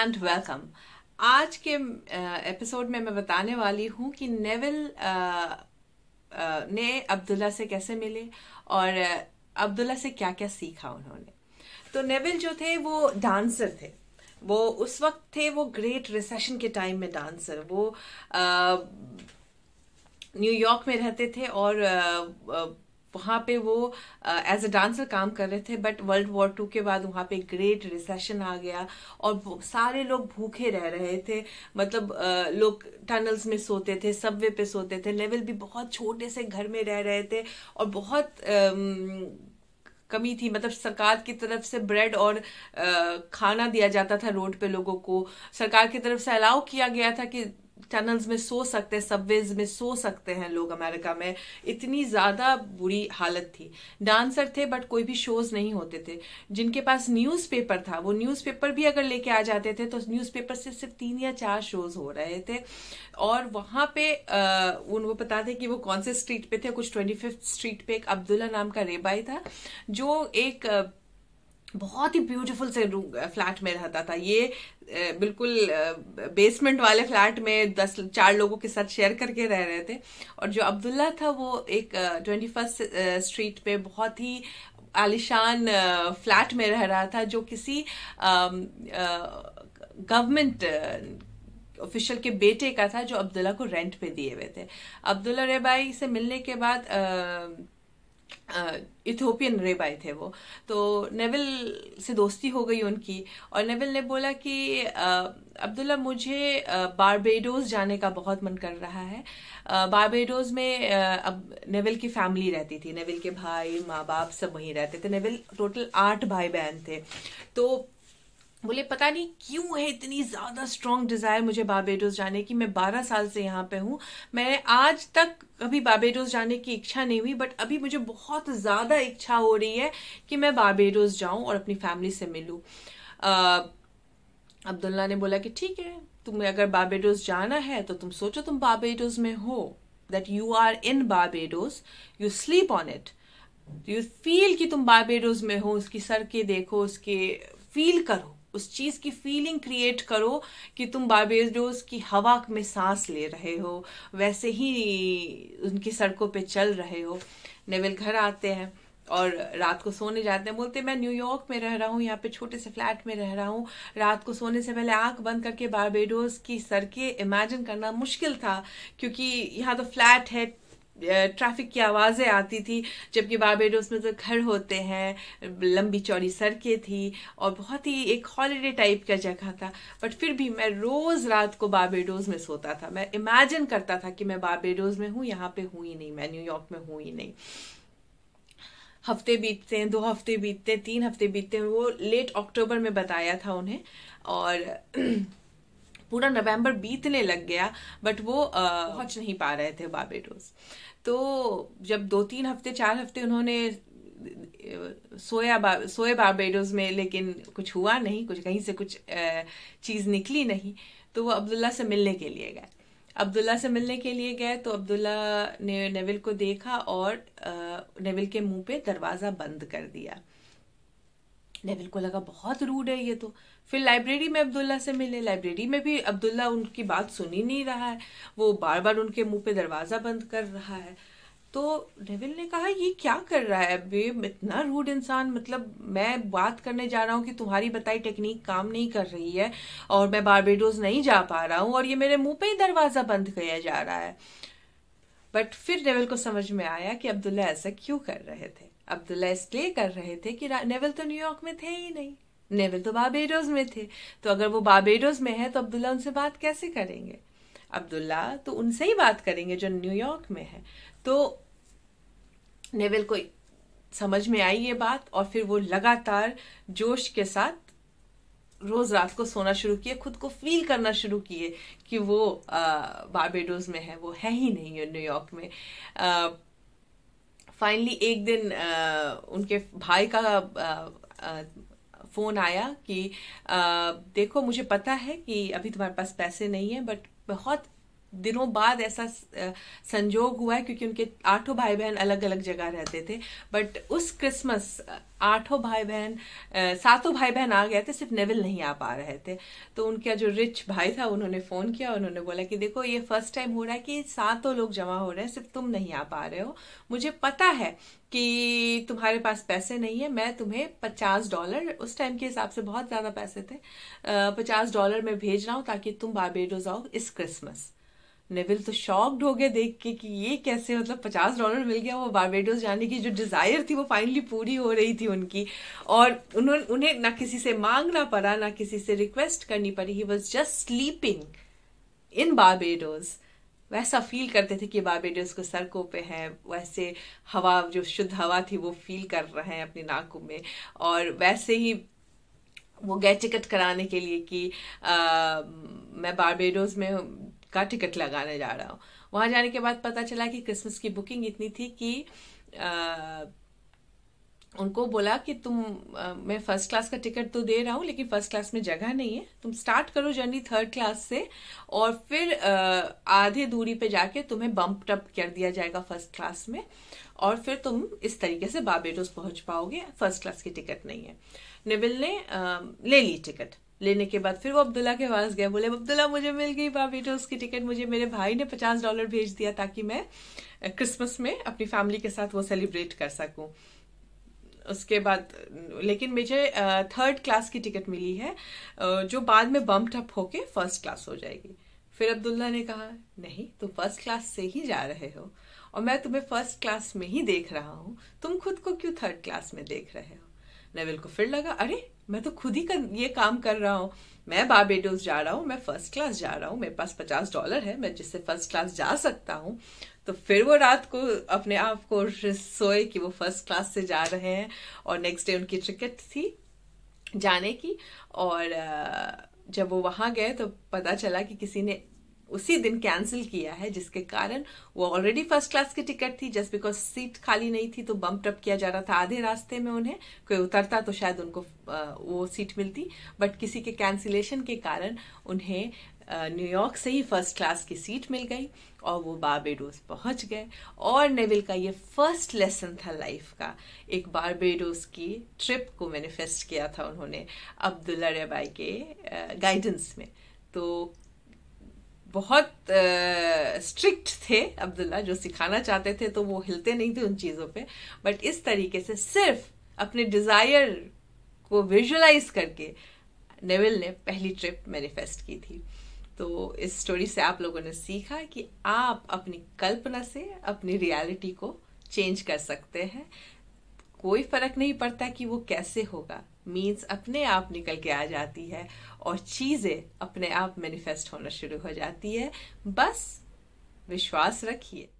and welcome आज के episode uh, में मैं बताने वाली हूँ कि नेवल uh, uh, ने अब्दुल्ला से कैसे मिले और अब्दुल्ला से क्या क्या सीखा उन्होंने तो नेवल जो थे वो डांसर थे वो उस वक्त थे वो ग्रेट रिसेशन के टाइम में डांसर वो न्यूयॉर्क में रहते थे और आ, आ, वहाँ पे वो एज अ डांसर काम कर रहे थे बट वर्ल्ड वॉर टू के बाद वहाँ पे ग्रेट रिसेशन आ गया और सारे लोग भूखे रह रहे थे मतलब uh, लोग टनल्स में सोते थे सबवे पे सोते थे लेवल भी बहुत छोटे से घर में रह रहे थे और बहुत uh, कमी थी मतलब सरकार की तरफ से ब्रेड और आ, खाना दिया जाता था रोड पे लोगों को सरकार की तरफ से अलाउ किया गया था कि टनल्स में सो सकते हैं सबवेज में सो सकते हैं लोग अमेरिका में इतनी ज़्यादा बुरी हालत थी डांसर थे बट कोई भी शोज नहीं होते थे जिनके पास न्यूज़पेपर था वो न्यूज़पेपर भी अगर लेके आ जाते थे तो न्यूज़पेपर से सिर्फ तीन या चार शोज हो रहे थे और वहाँ पे उन वो बताते कि वो कौन से स्ट्रीट पे थे कुछ ट्वेंटी स्ट्रीट पे एक अब्दुल्ला नाम का रेबाई था जो एक बहुत ही ब्यूटीफुल से फ्लैट में रहता था ये बिल्कुल बेसमेंट वाले फ्लैट में दस चार लोगों के साथ शेयर करके रह रहे थे और जो अब्दुल्ला था वो एक ट्वेंटी फर्स्ट स्ट्रीट पे बहुत ही आलिशान फ्लैट में रह रहा था जो किसी गवर्नमेंट ऑफिशियल के बेटे का था जो अब्दुल्ला को रेंट पे दिए हुए थे अब्दुल्ला रेबाई से मिलने के बाद आ, इथोपियन रेबाई थे वो तो नेवल से दोस्ती हो गई उनकी और नेवल ने बोला कि अब्दुल्ला मुझे बारबेडोज जाने का बहुत मन कर रहा है बारबेडोज में अब नेवल की फैमिली रहती थी नेवल के भाई माँ बाप सब वहीं रहते थे नेवल टोटल आठ भाई बहन थे तो बोले पता नहीं क्यों है इतनी ज़्यादा स्ट्रांग डिज़ायर मुझे बाबेडोस जाने की मैं बारह साल से यहाँ पे हूँ मैंने आज तक कभी बाबेडोस जाने की इच्छा नहीं हुई बट अभी मुझे बहुत ज़्यादा इच्छा हो रही है कि मैं बाबेडोस जाऊँ और अपनी फैमिली से मिलूँ अब्दुल्ला ने बोला कि ठीक है तुम्हें अगर बाबेडोज जाना है तो तुम सोचो तुम बाबेडोज में हो that you are in Barbados you sleep on it you feel कि तुम बाबेडोज में हो उसकी के देखो उसके फील करो उस चीज़ की फीलिंग क्रिएट करो कि तुम बारबेडोस की हवा में सांस ले रहे हो वैसे ही उनकी सड़कों पे चल रहे हो नेवल घर आते हैं और रात को सोने जाते हैं बोलते मैं न्यूयॉर्क में रह रहा हूँ यहाँ पे छोटे से फ्लैट में रह रहा हूँ रात को सोने से पहले आंख बंद करके बारबेडोस की सड़कें इमेजिन करना मुश्किल था क्योंकि यहाँ तो फ्लैट है ट्रैफिक की आवाज़ें आती थी जबकि बारबेडोस में तो घर होते हैं लंबी चौड़ी सड़कें थी और बहुत ही एक हॉलीडे टाइप का जगह था बट फिर भी मैं रोज़ रात को बारबेडोस में सोता था मैं इमेजिन करता था कि मैं बारबेडोस में हूँ यहाँ पे हूँ ही नहीं मैं न्यूयॉर्क में हूँ ही नहीं हफ्ते बीतते हैं दो हफ्ते बीतते हैं तीन हफ्ते बीतते हैं वो लेट अक्टूबर में बताया था उन्हें और पूरा नवंबर बीतने लग गया बट वो पहुंच नहीं पा रहे थे बाबेडोस तो जब दो तीन हफ्ते चार हफ्ते उन्होंने सोया बा, सोए बारबेडोस में लेकिन कुछ हुआ नहीं कुछ कहीं से कुछ चीज़ निकली नहीं तो वो अब्दुल्ला से मिलने के लिए गए अब्दुल्ला से मिलने के लिए गए तो अब्दुल्ला ने नेविल को देखा और नेविल के मुंह पे दरवाज़ा बंद कर दिया नेविल को लगा बहुत रूड है ये तो फिर लाइब्रेरी में अब्दुल्ला से मिले लाइब्रेरी में भी अब्दुल्ला उनकी बात सुन ही नहीं रहा है वो बार बार उनके मुंह पे दरवाज़ा बंद कर रहा है तो नेविल ने कहा ये क्या कर रहा है अब इतना रूड इंसान मतलब मैं बात करने जा रहा हूँ कि तुम्हारी बताई टेक्निक काम नहीं कर रही है और मैं बारबेडोज नहीं जा पा रहा हूँ और ये मेरे मुंह पे ही दरवाज़ा बंद किया जा रहा है बट फिर नेविल को समझ में आया कि अब्दुल्ला ऐसा क्यों कर रहे थे अब्दुल्ला इसलिए कर रहे थे कि नेवल तो न्यूयॉर्क में थे ही नहीं नेवल तो बाबेडोज में थे तो अगर वो बाबेडोज में है तो अब्दुल्ला उनसे बात कैसे करेंगे अब्दुल्ला तो उनसे ही बात करेंगे जो न्यूयॉर्क में है तो नेवल को समझ में आई ये बात और फिर वो लगातार जोश के साथ रोज रात को सोना शुरू किए खुद को फील करना शुरू किए कि वो बाबेडोज में है वो है ही नहीं न्यूयॉर्क में आ, फाइनली एक दिन आ, उनके भाई का फ़ोन आया कि आ, देखो मुझे पता है कि अभी तुम्हारे पास पैसे नहीं है बट बहुत दिनों बाद ऐसा संजोग हुआ है क्योंकि उनके आठों भाई बहन अलग अलग जगह रहते थे बट उस क्रिसमस आठों भाई बहन सातों भाई बहन आ गए थे सिर्फ नेविल नहीं आ पा रहे थे तो उनका जो रिच भाई था उन्होंने फ़ोन किया उन्होंने बोला कि देखो ये फर्स्ट टाइम हो रहा है कि सातों लोग जमा हो रहे हैं सिर्फ तुम नहीं आ पा रहे हो मुझे पता है कि तुम्हारे पास पैसे नहीं है मैं तुम्हें पचास डॉलर उस टाइम के हिसाब से बहुत ज़्यादा पैसे थे पचास डॉलर में भेज रहा हूँ ताकि तुम बारबेडोज आओ इस क्रिसमस नेविल तो शॉक्ड हो गया देख के कि ये कैसे मतलब पचास डॉलर मिल गया वो बारबेडोस जाने की जो डिज़ायर थी वो फाइनली पूरी हो रही थी उनकी और उन्होंने उन्हें ना किसी से मांगना पड़ा ना किसी से रिक्वेस्ट करनी पड़ी he was just sleeping in Barbados वैसा फील करते थे कि बारबेडोस को सड़कों पे है वैसे हवा जो शुद्ध हवा थी वो फील कर रहे हैं अपनी नाकों में और वैसे ही वो गए टिकट कराने के लिए कि आ, मैं बारबेडोज में का टिकट लगाने जा रहा हूँ वहां जाने के बाद पता चला कि क्रिसमस की बुकिंग इतनी थी कि आ, उनको बोला कि तुम आ, मैं फर्स्ट क्लास का टिकट तो दे रहा हूँ लेकिन फर्स्ट क्लास में जगह नहीं है तुम स्टार्ट करो जर्नी थर्ड क्लास से और फिर आ, आधे दूरी पे जाके तुम्हें बम्प टप कर दिया जाएगा फर्स्ट क्लास में और फिर तुम इस तरीके से बाबेटोस पहुंच पाओगे फर्स्ट क्लास की टिकट नहीं है निविल ने आ, ले ली टिकट लेने के बाद फिर वो अब्दुल्ला के पास गए बोले अब्दुल्ला मुझे मिल गई बा तो उसकी टिकट मुझे मेरे भाई ने पचास डॉलर भेज दिया ताकि मैं क्रिसमस में अपनी फैमिली के साथ वो सेलिब्रेट कर सकूं उसके बाद लेकिन मुझे थर्ड क्लास की टिकट मिली है जो बाद में बम्प अप होके फर्स्ट क्लास हो जाएगी फिर अब्दुल्ला ने कहा नहीं तो फर्स्ट क्लास से ही जा रहे हो और मैं तुम्हें फर्स्ट क्लास में ही देख रहा हूँ तुम खुद को क्यों थर्ड क्लास में देख रहे हो नवेल को फिर लगा अरे मैं तो खुद ही कर, ये काम कर रहा हूँ मैं बारबेडोस जा रहा हूँ मैं फर्स्ट क्लास जा रहा हूँ मेरे पास पचास डॉलर है मैं जिससे फर्स्ट क्लास जा सकता हूँ तो फिर वो रात को अपने आप को सोए कि वो फर्स्ट क्लास से जा रहे हैं और नेक्स्ट डे उनकी टिकट थी जाने की और जब वो वहाँ गए तो पता चला कि किसी ने उसी दिन कैंसिल किया है जिसके कारण वो ऑलरेडी फर्स्ट क्लास की टिकट थी जस्ट बिकॉज सीट खाली नहीं थी तो बम्प टप किया जा रहा था आधे रास्ते में उन्हें कोई उतरता तो शायद उनको वो सीट मिलती बट किसी के कैंसिलेशन के कारण उन्हें न्यूयॉर्क से ही फर्स्ट क्लास की सीट मिल गई और वो बारबेडोस पहुंच गए और नेविल का ये फर्स्ट लेसन था लाइफ का एक बारबेडोस की ट्रिप को मैनिफेस्ट किया था उन्होंने अब्दुल्ला रेबाई के गाइडेंस में तो बहुत स्ट्रिक्ट थे अब्दुल्ला जो सिखाना चाहते थे तो वो हिलते नहीं थे उन चीज़ों पे बट इस तरीके से सिर्फ अपने डिज़ायर को विजुलाइज करके नेविल ने पहली ट्रिप मैनिफेस्ट की थी तो इस स्टोरी से आप लोगों ने सीखा कि आप अपनी कल्पना से अपनी रियलिटी को चेंज कर सकते हैं कोई फर्क नहीं पड़ता कि वो कैसे होगा मीन्स अपने आप निकल के आ जाती है और चीज़ें अपने आप मैनिफेस्ट होना शुरू हो जाती है बस विश्वास रखिए